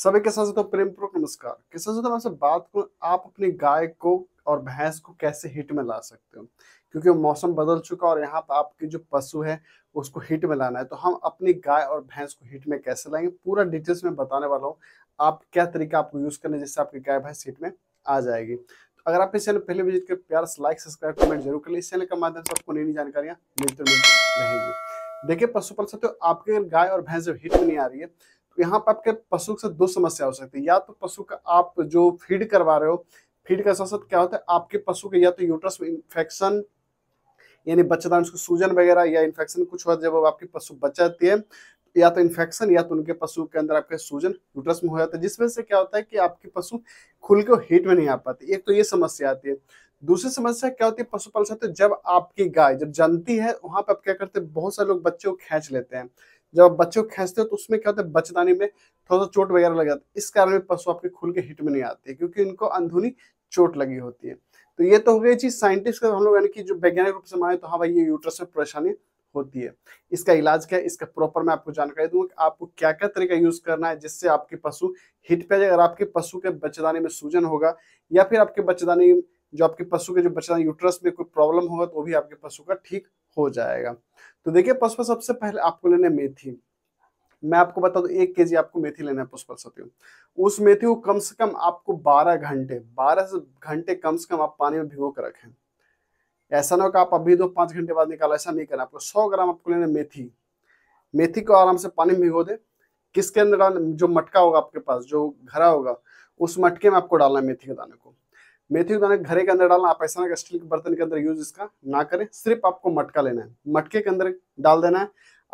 सभी के साथ प्रेम पूर्वक नमस्कार किसान साथ आपसे बात करूँ आप अपनी गाय को और भैंस को कैसे हिट में ला सकते हो क्योंकि मौसम बदल चुका है और यहाँ पर आपके जो पशु है उसको हिट में लाना है तो हम अपनी गाय और भैंस को हिट में कैसे लाएंगे पूरा डिटेल्स में बताने वाला हूँ आप क्या तरीका आपको यूज करना जिससे आपकी गाय भैंस हिट में आ जाएगी तो अगर आप इस चैनल पहले विजिट कर प्यार लाइक सब्सक्राइब कमेंट जरूर कर लिए इस चैनल के माध्यम से आपको नई नई जानकारियां मिलते मिलती रहेंगी देखिये पशुपाल सत्य आपके गाय और भैंस जब हिट में नहीं आ रही है यहाँ पर आपके पशु से दो समस्या हो सकती है या तो पशु का आप जो फीड करवा रहे हो फीड का साथ साथ क्या होता है आपके पशु के या तो यूटरस में इन्फेक्शन यानी बच्चेदान उसको सूजन वगैरह या इन्फेक्शन कुछ हुआ जब आपके पशु बच जाती है या तो इन्फेक्शन या तो उनके पशु के अंदर आपके सूजन यूटरस में हो जाता है जिस वजह से क्या होता है कि आपके पशु खुल के हीट में नहीं आ पाते एक तो ये समस्या आती है दूसरी समस्या क्या होती है पशुपालन से जब आपकी गाय जब जनती है वहां पर आप क्या करते हैं बहुत सारे लोग बच्चे को खींच लेते हैं जब आप बच्चों को खेचते हो तो उसमें क्या होता है बचदानी में थोड़ा सा चोट वगैरह लग जाती है इस कारण पशु आपके खुल के हिट में नहीं आते क्योंकि इनको अंधुनी चोट लगी होती है तो ये तो हो गई चीज साइंटिस्ट का हम लोग यानी कि जो वैज्ञानिक रूप से माने तो हाँ भाई ये यूट्रस में परेशानी होती है इसका इलाज क्या है इसका प्रॉपर मैं आपको जानकारी दूंगा कि आपको क्या क्या तरीका यूज करना है जिससे आपके पशु हिट पे जाए अगर आपके पशु के बचदाने में सूजन होगा या फिर आपके बचदाने जो आपके पशु के जो बचदाने यूट्रस में कोई प्रॉब्लम होगा तो वो भी आपके पशु का ठीक हो जाएगा तो देखिए पुष्पा सबसे पहले आपको लेना मेथी मैं आपको बता दू एक के आपको मेथी लेना है पुष्पा सत्यु उस मेथी को कम से कम आपको 12 घंटे 12 घंटे कम से कम आप पानी में भिगो कर रखें ऐसा ना हो कि आप अभी दो पांच घंटे बाद निकालो ऐसा नहीं करना आपको सौ ग्राम आपको लेना मेथी मेथी को आराम से पानी में भिगो दे किसके अंदर जो मटका होगा आपके पास जो घरा होगा उस मटके में आपको डालना है मेथी के दाने को मेथी को दाना घरे के अंदर डालना आप ऐसा ना स्टील के बर्तन के अंदर यूज इसका ना करें सिर्फ आपको मटका लेना है मटके के अंदर डाल देना है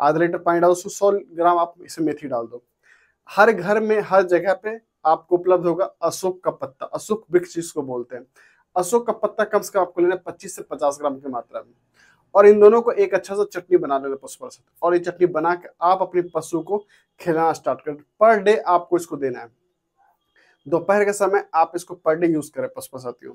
आधा लीटर पानी डालो उसको सौ ग्राम आप इसे मेथी डाल दो हर घर में हर जगह पे आपको उपलब्ध होगा अशोक का पत्ता अशोक वृक्ष जिसको बोलते हैं अशोक का पत्ता कम से कम आपको लेना है पच्चीस से पचास ग्राम की मात्रा में और इन दोनों को एक अच्छा सा चटनी बना लेना पशु और ये चटनी बना के आप अपने पशु को खिलाना स्टार्ट कर पर डे आपको इसको देना है दोपहर के समय आप इसको पर डे यूज करें पशुपतियों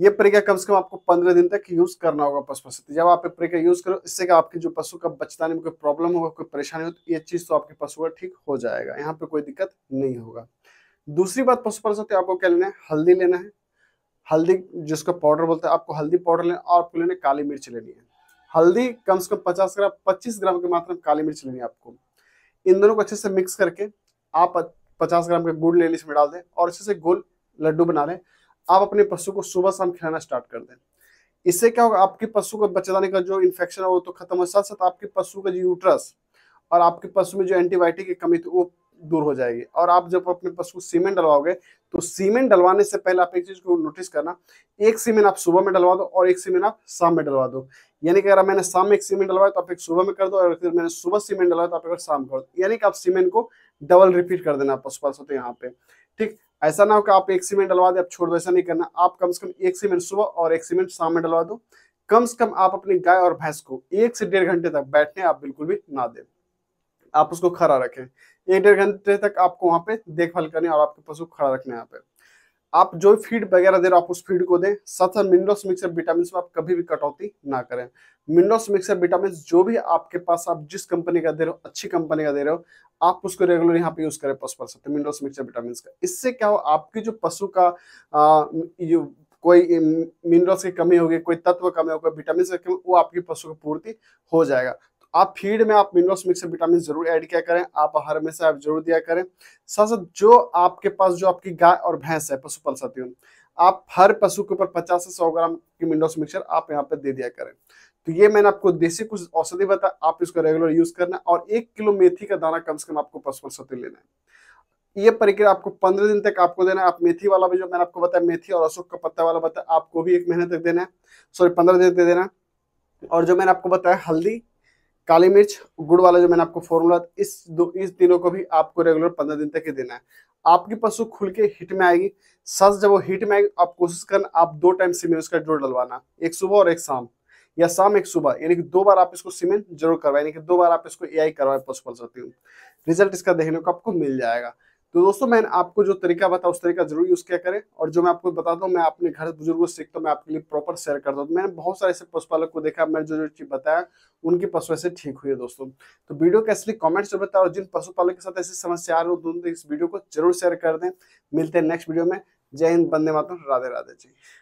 ये प्रक्रिया कम से कम आपको पंद्रह दिन तक यूज करना होगा पशुपति जब आप प्रक्रिया यूज करो इससे कि आपके जो पशु का बचताने में कोई प्रॉब्लम होगा कोई परेशानी हो तो ये चीज तो आपके पशु का ठीक हो जाएगा यहाँ पे कोई दिक्कत नहीं होगा दूसरी बात पशु पशुपति आपको क्या लेना है हल्दी लेना है हल्दी जिसका पाउडर बोलते हैं आपको हल्दी पाउडर लेना और आपको लेना काली मिर्च लेनी है हल्दी कम से कम पचास ग्राम पच्चीस ग्राम की मात्रा में काली मिर्च लेनी है आपको इन दोनों को अच्छे से मिक्स करके आप पचास ग्राम का गुड़ ले ली इसमें डाल दें और इसे से गोल लड्डू बना लें आप अपने पशु को सुबह शाम खिलाना स्टार्ट कर दें इससे क्या होगा आपके पशु का बचाने का जो इन्फेक्शन है वो तो खत्म हो साथ साथ आपके पशु का जो यूट्रस और आपके पशु में जो एंटीबायोटिक की कमी थी वो दूर हो जाएगी और आप जब अपने पशु को सीमेंट डलवाओगे तो सीमेंट डलवाने से पहले आप एक चीज को नोटिस करना एक सीमेंट आप सुबह में डलवा दो और एक सीमेंट आप शाम में डलवा दो यानी कि अगर मैंने शाम में एक सीमेंट डलवाया तो आप एक सुबह में कर दो और अगर मैंने सुबह सीमेंट डलवाया तो आप एक शाम कर दो यानी कि आप सीमेंट को डबल रिपीट कर देना पशुपाल सोते यहाँ पे ठीक ऐसा ना हो कि आप एक सीमेंट डलवा दे आप छोड़ दो ऐसा नहीं करना आप कम से कम एक सीमेंट सुबह और एक सीमेंट शाम में डलवा दो कम से कम आप अपनी गाय और भैंस को एक से डेढ़ घंटे तक बैठने आप बिल्कुल भी ना दें आप उसको खड़ा रखें एक डेढ़ घंटे तक आपको वहां पे देखभाल करनी और आपके पशु खड़ा रखने यहाँ पे आप जो फीड वगैरह दे रहे हो आप उस फीड को दें साथ साथ मिनरल्स मिक्सर विटामिन आप कभी भी कटौती ना करें मिनरल्स मिक्सर विटामिन जो भी आपके पास आप जिस कंपनी का दे रहे हो अच्छी कंपनी का दे रहे हो आप उसको रेगुलर यहाँ पे यूज करें पशु पर सकते मिनरल्स मिक्सचर विटामिन का इससे क्या हो आपके जो पशु का आ, कोई मिनरल्स की कमी होगी कोई तत्व कमी होगा विटामिन की कमी वो आपके पशु की पूर्ति हो जाएगा तो आप फीड में आप मिनरल्स मिक्सर विटामिन जरूर ऐड किया करें आप हर हमेशा आप जरूर दिया करें साथ साथ जो आपके पास जो आपकी गाय और भैंस है पशु पशुपाल साथियों आप हर पशु के ऊपर 50 से 100 ग्राम की मिनरल्स मिक्सर आप यहाँ पे दे दिया करें तो ये मैंने आपको देसी कुछ औषधि बताया आप इसको रेगुलर यूज करना और एक किलो मेथी का दाना कम से कम आपको पचपन सौ लेना है ये प्रक्रिया आपको पंद्रह दिन तक आपको देना है आप मेथी वाला भी जो मैंने आपको बताया मेथी और अशोक का पत्ता वाला बताया आपको भी एक महीने तक देना है सॉरी पंद्रह दिन तक देना और जो मैंने आपको बताया हल्दी काली मिर्च गुड़ वाला जो मैंने आपको फॉर्मूला इस दो इस तीनों को भी आपको रेगुलर पंद्रह दिन तक ही देना है आपकी पशु खुल के हिट में आएगी सस जब वो हिट में आएगी आप कोशिश करना आप दो टाइम सीमेन उसका जोड़ डलवाना एक सुबह और एक शाम या शाम एक सुबह यानी कि दो बार आप इसको सीमेंट जरूर करवाए कि दो बार आप इसको ए आई करवाए पशु सकते हो रिजल्ट इसका देखने को आपको मिल जाएगा तो दोस्तों मैंने आपको जो तरीका बताया उस तरीका जरूर यूज़ किया करें और जो मैं आपको बताता हूँ मैं अपने घर बुजुर्गों से सीखता हूँ मैं आपके लिए प्रॉपर शेयर करता हूँ तो मैंने बहुत सारे ऐसे पशुपालक को देखा मैंने जो जो चीज़ बताया उनकी पशु ऐसे ठीक हुई है दोस्तों तो वीडियो का इसलिए कॉमेंट जरूर बताओ जिन पशुपालक के साथ ऐसी समस्या आ रही हो दोनों इस वीडियो को जरूर शेयर कर दें मिलते हैं नेक्स्ट वीडियो में जय हिंद बंदे मातम राधे राधे जी